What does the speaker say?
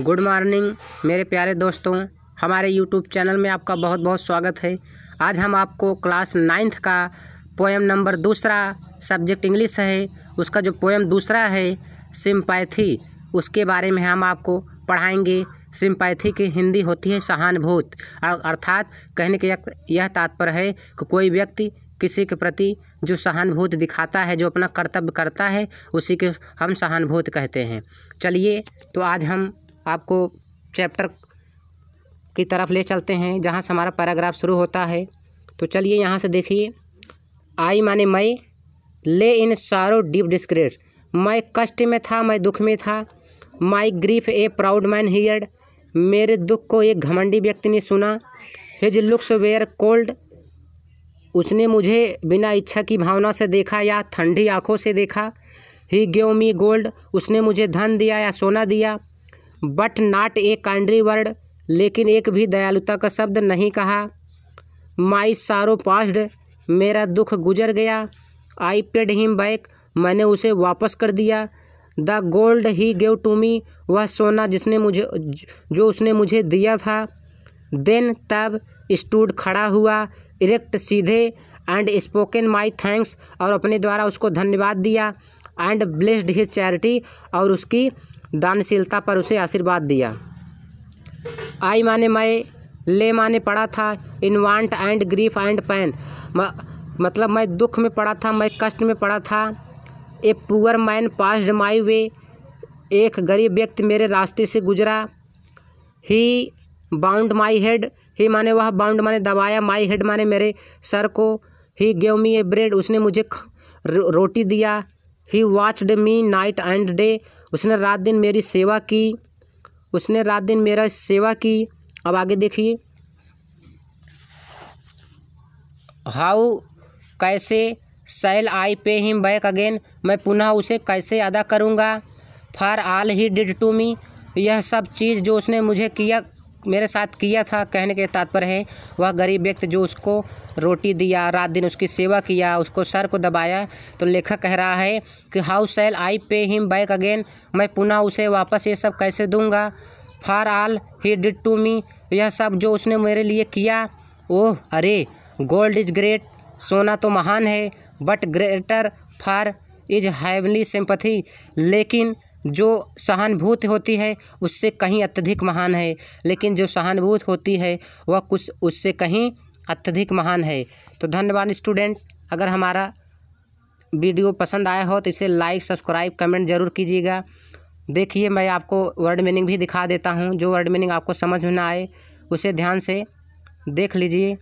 good morning मेरे प्यारे दोस्तों हमारे यूट्यूब चैनल में आपका बहुत बहुत स्वागत है आज हम आपको क्लास नाइन्थ का पोएम नंबर दूसरा सब्जेक्ट इंग्लिश है उसका जो पोएम दूसरा है सिम्पैथी उसके बारे में हम आपको पढ़ाएंगे सिम्पैथी की हिंदी होती है सहानुभूत अर्थात कहने के यह तात्पर्य है कि कोई व्यक्ति किसी के प्रति जो सहानुभूति दिखाता है जो अपना कर्तव्य करता है उसी के हम सहानुभूत कहते हैं चलिए तो आज हम आपको चैप्टर की तरफ ले चलते हैं जहाँ से हमारा पैराग्राफ शुरू होता है तो चलिए यहाँ से देखिए आई माने मैं ले इन सारो डीप डिस्क्रेट मैं कष्ट में था मैं दुख में था my grief a proud man heard मेरे दुख को एक घमंडी व्यक्ति ने सुना हिज लुक्स वेयर कोल्ड उसने मुझे बिना इच्छा की भावना से देखा या ठंडी आँखों से देखा ही गेव मी गोल्ड उसने मुझे धन दिया या सोना दिया but not a kindly word लेकिन एक भी दयालुता का शब्द नहीं कहा माई सारो पास्ड मेरा दुख गुजर गया आई पेड हिम बैक मैंने उसे वापस कर दिया the gold he gave to me वह सोना जिसने मुझे जो उसने मुझे दिया था देन तब स्टूड खड़ा हुआ इरेक्ट सीधे एंड स्पोकन माई थैंक्स और अपने द्वारा उसको धन्यवाद दिया एंड ब्लेस्ड हिज चैरिटी और उसकी दानशीलता पर उसे आशीर्वाद दिया आई माने मैं ले माने पड़ा था in want and grief and pain मतलब मैं दुख में पड़ा था मैं कष्ट में पड़ा था ए पुअर मैन पास माई वे एक गरीब व्यक्ति मेरे रास्ते से गुजरा ही बाउंड माई हेड ही माने वह बाउंड माने दबाया माई हेड माने मेरे सर को he gave me A bread उसने मुझे रोटी दिया he watched me night and day उसने रात दिन मेरी सेवा की उसने रात दिन मेरा सेवा की अब आगे देखिए हाउ कैसे सेल आई पे हिम बैक अगेन मैं पुनः उसे कैसे अदा करूँगा for all he did to me यह सब चीज़ जो उसने मुझे किया मेरे साथ किया था कहने के तात्पर्य है वह गरीब व्यक्ति जो उसको रोटी दिया रात दिन उसकी सेवा किया उसको सर को दबाया तो लेखक कह रहा है कि how cell I pay him back again मैं पुनः उसे वापस ये सब कैसे दूंगा फार आल ही डिड टू मी यह सब जो उसने मेरे लिए किया ओह अरे गोल्ड इज ग्रेट सोना तो महान है but greater far is heavenly sympathy लेकिन जो सहानुभूति होती है उससे कहीं अत्यधिक महान है लेकिन जो सहानुभूति होती है वह कुछ उससे कहीं अत्यधिक महान है तो धन्यवाद स्टूडेंट अगर हमारा वीडियो पसंद आया हो तो इसे लाइक सब्सक्राइब कमेंट जरूर कीजिएगा देखिए मैं आपको वर्ड मीनिंग भी दिखा देता हूँ जो वर्ड मीनिंग आपको समझ में ना आए उसे ध्यान से देख लीजिए